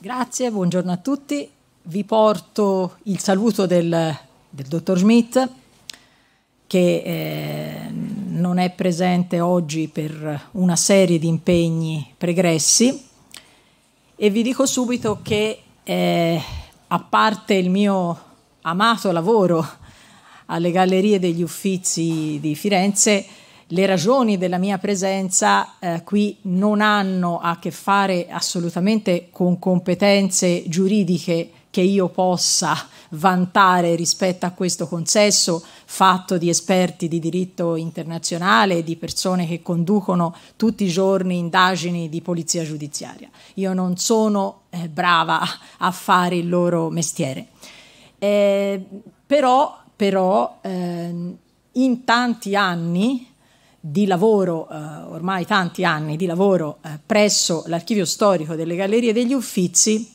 Grazie, buongiorno a tutti. Vi porto il saluto del, del dottor Schmidt che eh, non è presente oggi per una serie di impegni pregressi e vi dico subito che eh, a parte il mio amato lavoro alle Gallerie degli Uffizi di Firenze, le ragioni della mia presenza eh, qui non hanno a che fare assolutamente con competenze giuridiche che io possa vantare rispetto a questo consesso fatto di esperti di diritto internazionale, di persone che conducono tutti i giorni indagini di polizia giudiziaria. Io non sono eh, brava a fare il loro mestiere. Eh, però, però ehm, in tanti anni di lavoro, eh, ormai tanti anni di lavoro eh, presso l'archivio storico delle Gallerie degli Uffizi,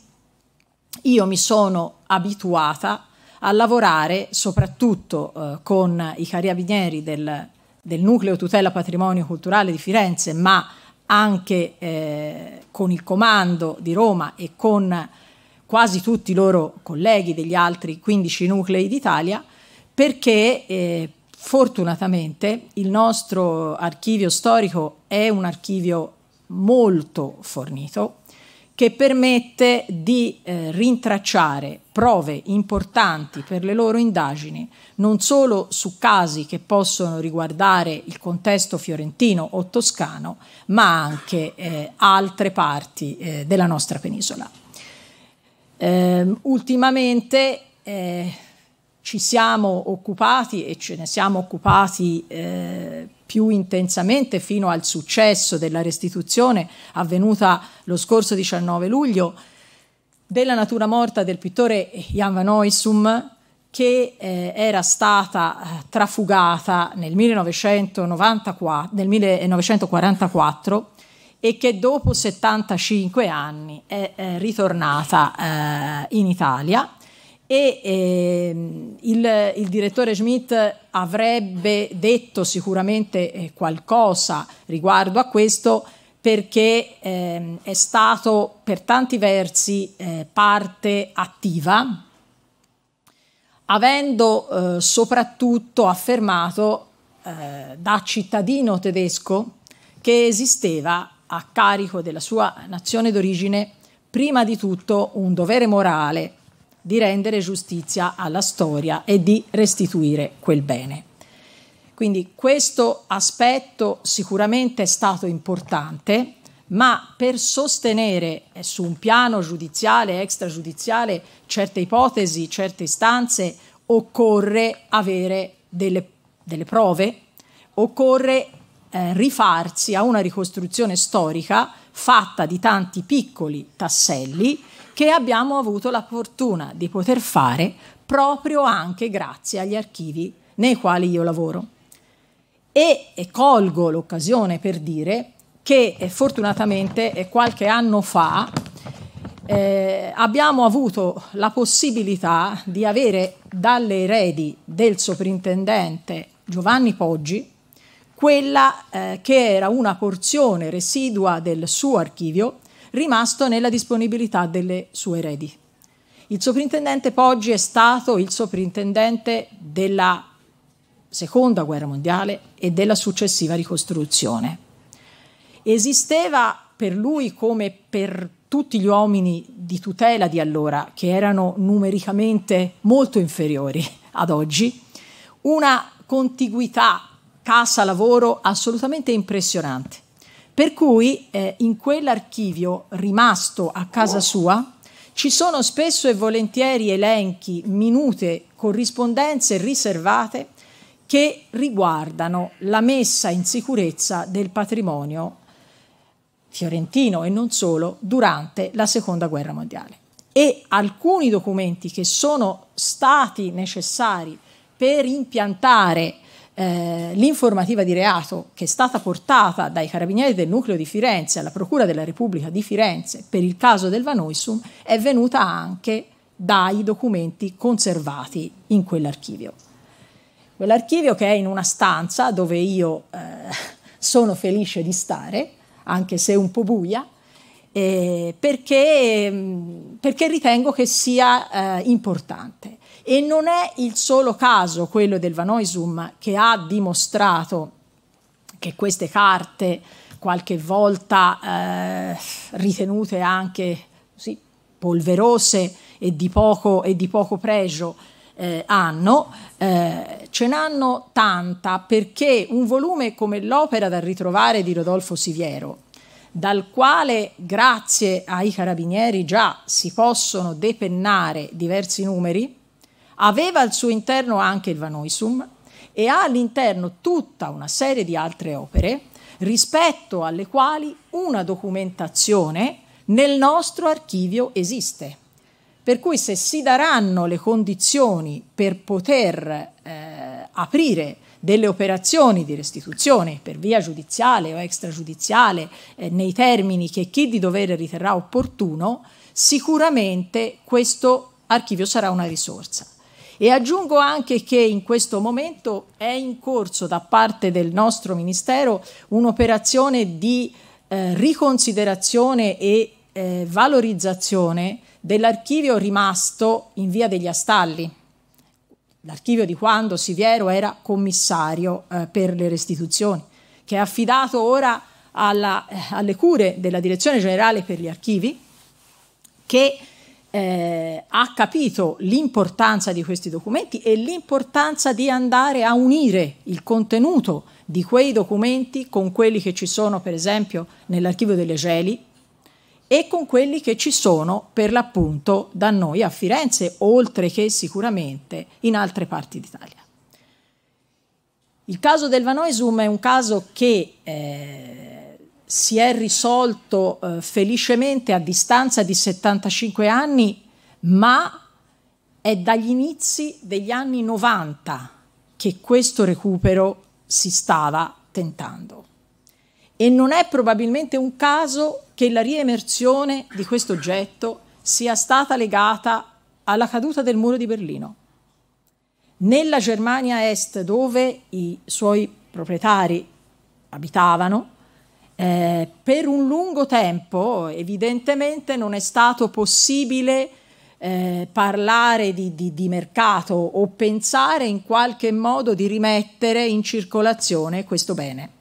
io mi sono abituata a lavorare soprattutto eh, con i carabinieri del, del nucleo tutela patrimonio culturale di Firenze, ma anche eh, con il comando di Roma e con quasi tutti i loro colleghi degli altri 15 nuclei d'Italia, perché eh, Fortunatamente il nostro archivio storico è un archivio molto fornito che permette di eh, rintracciare prove importanti per le loro indagini, non solo su casi che possono riguardare il contesto fiorentino o toscano, ma anche eh, altre parti eh, della nostra penisola. Ehm, ultimamente eh, ci siamo occupati e ce ne siamo occupati eh, più intensamente fino al successo della restituzione avvenuta lo scorso 19 luglio della natura morta del pittore Jan van Oysum che eh, era stata eh, trafugata nel, 1994, nel 1944 e che dopo 75 anni è, è eh, ritornata eh, in Italia e eh, il, il, direttore Schmidt avrebbe detto sicuramente eh, qualcosa riguardo a questo perché eh, è stato per tanti versi eh, parte attiva, avendo eh, soprattutto affermato eh, da cittadino tedesco che esisteva a carico della sua nazione d'origine prima di tutto un dovere morale di rendere giustizia alla storia e di restituire quel bene. Quindi questo aspetto sicuramente è stato importante, ma per sostenere eh, su un piano giudiziale, extragiudiziale, certe ipotesi, certe istanze, occorre avere delle, delle prove, occorre eh, rifarsi a una ricostruzione storica fatta di tanti piccoli tasselli che abbiamo avuto la fortuna di poter fare proprio anche grazie agli archivi nei quali io lavoro. E, e colgo l'occasione per dire che eh, fortunatamente eh, qualche anno fa eh, abbiamo avuto la possibilità di avere dalle eredi del soprintendente Giovanni Poggi quella eh, che era una porzione residua del suo archivio rimasto nella disponibilità delle sue eredi. Il soprintendente Poggi è stato il soprintendente della seconda guerra mondiale e della successiva ricostruzione. Esisteva per lui come per tutti gli uomini di tutela di allora, che erano numericamente molto inferiori ad oggi, una contiguità casa-lavoro assolutamente impressionante. Per cui eh, in quell'archivio rimasto a casa sua ci sono spesso e volentieri elenchi, minute, corrispondenze riservate che riguardano la messa in sicurezza del patrimonio fiorentino e non solo durante la Seconda Guerra Mondiale. E alcuni documenti che sono stati necessari per impiantare eh, l'informativa di reato che è stata portata dai carabinieri del nucleo di Firenze alla Procura della Repubblica di Firenze per il caso del Vanoissum è venuta anche dai documenti conservati in quell'archivio. Quell'archivio che è in una stanza dove io eh, sono felice di stare, anche se un po' buia, eh, perché, mm, perché, ritengo che sia eh, importante. E non è il solo caso, quello del Vanoisum, che ha dimostrato che queste carte, qualche volta eh, ritenute anche sì, polverose e di poco, e di poco pregio, eh, hanno, eh, ce n'hanno tanta perché un volume come l'opera da ritrovare di Rodolfo Siviero, dal quale grazie ai carabinieri già si possono depennare diversi numeri, aveva al suo interno anche il Vanoisum e ha all'interno tutta una serie di altre opere rispetto alle quali una documentazione nel nostro archivio esiste. Per cui se si daranno le condizioni per poter eh, aprire delle operazioni di restituzione per via giudiziale o extragiudiziale eh, nei termini che chi di dovere riterrà opportuno, sicuramente questo archivio sarà una risorsa. E aggiungo anche che in questo momento è in corso da parte del nostro Ministero un'operazione di eh, riconsiderazione e eh, valorizzazione dell'archivio rimasto in via degli Astalli, l'archivio di quando Siviero era commissario eh, per le restituzioni, che è affidato ora alla, eh, alle cure della Direzione Generale per gli Archivi, che eh, ha capito l'importanza di questi documenti e l'importanza di andare a unire il contenuto di quei documenti con quelli che ci sono per esempio nell'archivio delle Geli e con quelli che ci sono per l'appunto da noi a Firenze, oltre che sicuramente in altre parti d'Italia. Il caso del Vanoisum è un caso che eh, si è risolto eh, felicemente a distanza di 75 anni, ma è dagli inizi degli anni 90 che questo recupero si stava tentando. E non è probabilmente un caso che la riemersione di questo oggetto sia stata legata alla caduta del muro di Berlino. Nella Germania Est, dove i suoi proprietari abitavano, eh, per un lungo tempo evidentemente non è stato possibile eh, parlare di, di, di mercato o pensare in qualche modo di rimettere in circolazione questo bene.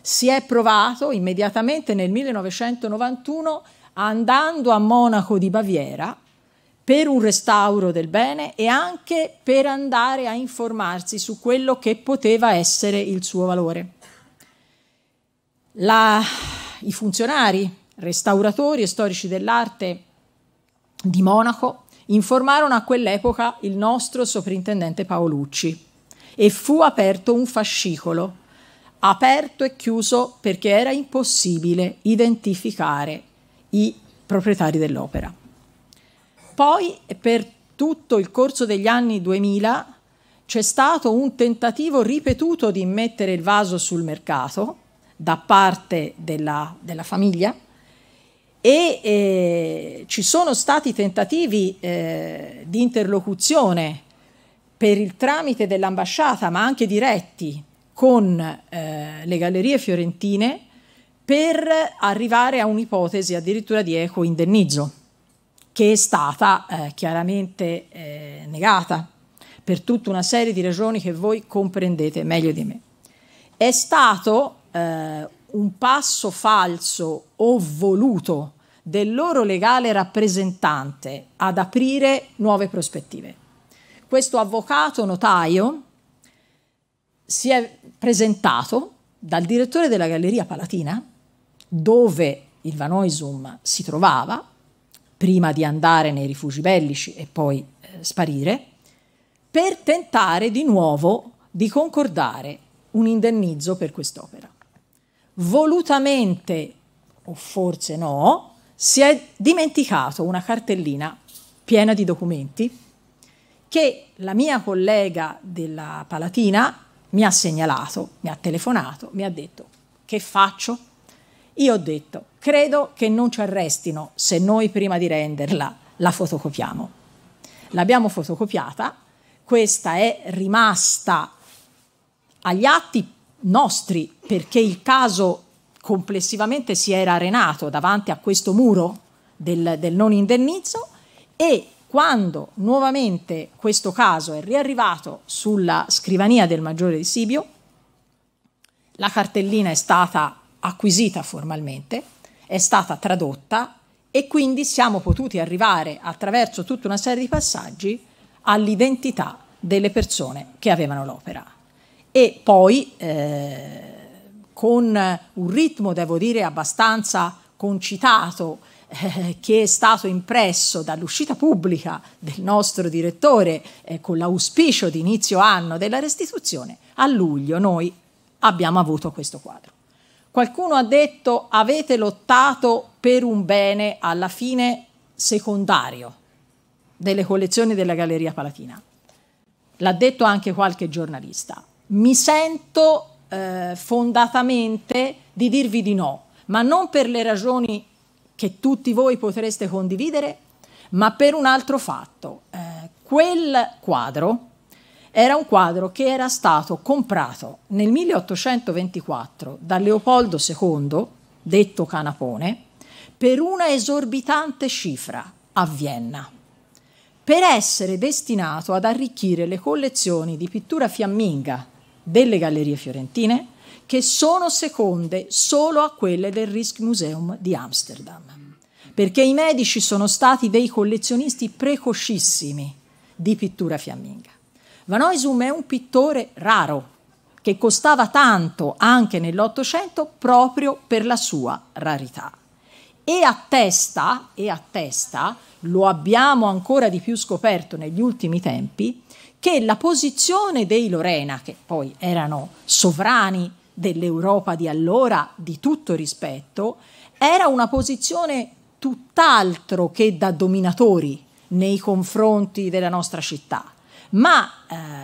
Si è provato immediatamente nel 1991 andando a Monaco di Baviera per un restauro del bene e anche per andare a informarsi su quello che poteva essere il suo valore. La, I funzionari, restauratori e storici dell'arte di Monaco informarono a quell'epoca il nostro soprintendente Paolucci e fu aperto un fascicolo, aperto e chiuso perché era impossibile identificare i proprietari dell'opera. Poi per tutto il corso degli anni 2000 c'è stato un tentativo ripetuto di mettere il vaso sul mercato da parte della, della famiglia e eh, ci sono stati tentativi eh, di interlocuzione per il tramite dell'ambasciata, ma anche diretti con eh, le gallerie fiorentine per arrivare a un'ipotesi addirittura di eco indennizzo, che è stata eh, chiaramente eh, negata per tutta una serie di ragioni che voi comprendete meglio di me. È stato eh, un passo falso o voluto del loro legale rappresentante ad aprire nuove prospettive. Questo avvocato notaio si è presentato dal direttore della Galleria Palatina, dove il Vanoisum si trovava, prima di andare nei rifugi bellici e poi eh, sparire, per tentare di nuovo di concordare un indennizzo per quest'opera volutamente, o forse no, si è dimenticato una cartellina piena di documenti che la mia collega della Palatina mi ha segnalato, mi ha telefonato, mi ha detto che faccio? Io ho detto credo che non ci arrestino se noi prima di renderla la fotocopiamo. L'abbiamo fotocopiata, questa è rimasta agli atti nostri, perché il caso complessivamente si era arenato davanti a questo muro del, del non indennizzo e quando nuovamente questo caso è riarrivato sulla scrivania del maggiore di Sibio, la cartellina è stata acquisita formalmente, è stata tradotta e quindi siamo potuti arrivare attraverso tutta una serie di passaggi all'identità delle persone che avevano l'opera e poi eh, con un ritmo, devo dire, abbastanza concitato eh, che è stato impresso dall'uscita pubblica del nostro direttore eh, con l'auspicio di inizio anno della restituzione, a luglio noi abbiamo avuto questo quadro. Qualcuno ha detto avete lottato per un bene alla fine secondario delle collezioni della Galleria Palatina. L'ha detto anche qualche giornalista mi sento eh, fondatamente di dirvi di no, ma non per le ragioni che tutti voi potreste condividere, ma per un altro fatto. Eh, quel quadro era un quadro che era stato comprato nel 1824 da Leopoldo II, detto Canapone, per una esorbitante cifra a Vienna, per essere destinato ad arricchire le collezioni di pittura fiamminga delle Gallerie Fiorentine che sono seconde solo a quelle del Museum di Amsterdam, perché i medici sono stati dei collezionisti precocissimi di pittura fiamminga. Van Oysum è un pittore raro che costava tanto anche nell'Ottocento proprio per la sua rarità. E attesta, e attesta, lo abbiamo ancora di più scoperto negli ultimi tempi, che la posizione dei Lorena, che poi erano sovrani dell'Europa di allora di tutto rispetto, era una posizione tutt'altro che da dominatori nei confronti della nostra città, ma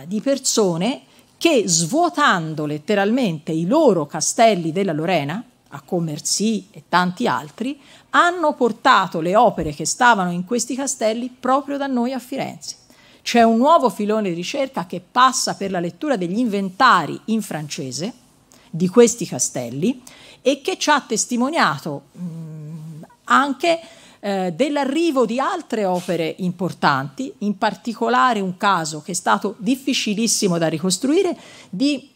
eh, di persone che svuotando letteralmente i loro castelli della Lorena, a Commercy e tanti altri, hanno portato le opere che stavano in questi castelli proprio da noi a Firenze c'è un nuovo filone di ricerca che passa per la lettura degli inventari in francese di questi castelli e che ci ha testimoniato mh, mm, anche eh, dell'arrivo di altre opere importanti, in particolare un caso che è stato difficilissimo da ricostruire di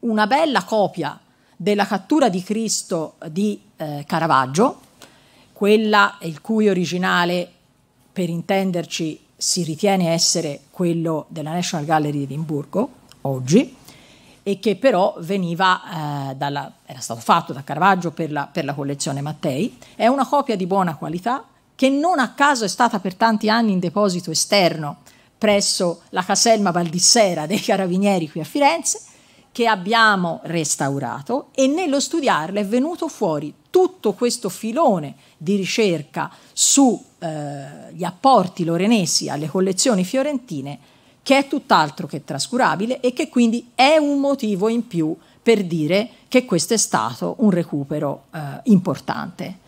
una bella copia della cattura di Cristo di eh, Caravaggio, quella il cui originale, per intenderci, si ritiene essere quello della National Gallery di Edimburgo, oggi, e che però veniva, eh, dalla, era stato fatto da Caravaggio per la, per la collezione Mattei. È una copia di buona qualità che non a caso è stata per tanti anni in deposito esterno presso la caselma Valdissera dei Carabinieri qui a Firenze, che abbiamo restaurato e nello studiarla è venuto fuori tutto questo filone di ricerca su gli apporti lorenesi alle collezioni fiorentine, che è tutt'altro che trascurabile e che quindi è un motivo in più per dire che questo è stato un recupero eh, importante.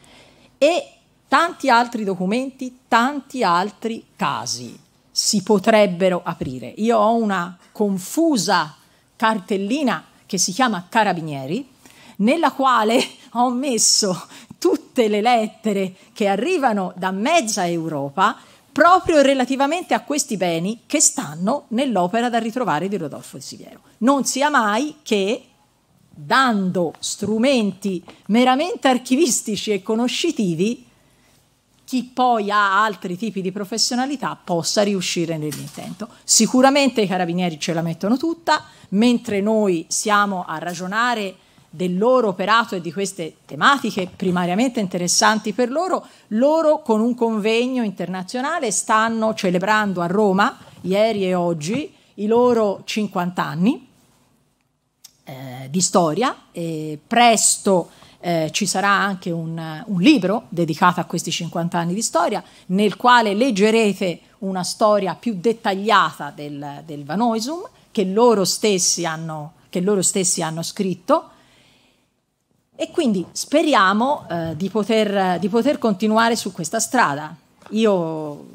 E tanti altri documenti, tanti altri casi si potrebbero aprire. Io ho una confusa cartellina che si chiama Carabinieri, nella quale ho messo tutte le lettere che arrivano da mezza Europa proprio relativamente a questi beni che stanno nell'opera da ritrovare di Rodolfo il Siviero. Non sia mai che dando strumenti meramente archivistici e conoscitivi, chi poi ha altri tipi di professionalità possa riuscire nell'intento. Sicuramente i carabinieri ce la mettono tutta, mentre noi siamo a ragionare del loro operato e di queste tematiche primariamente interessanti per loro, loro con un convegno internazionale stanno celebrando a Roma, ieri e oggi, i loro 50 anni eh, di storia e presto eh, ci sarà anche un, un libro dedicato a questi 50 anni di storia nel quale leggerete una storia più dettagliata del, del Vanoisum che loro stessi hanno, loro stessi hanno scritto e quindi speriamo eh, di, poter, di poter continuare su questa strada. Io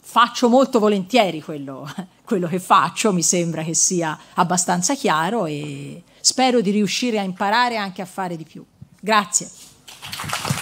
faccio molto volentieri quello, quello, che faccio, mi sembra che sia abbastanza chiaro e spero di riuscire a imparare anche a fare di più. Grazie.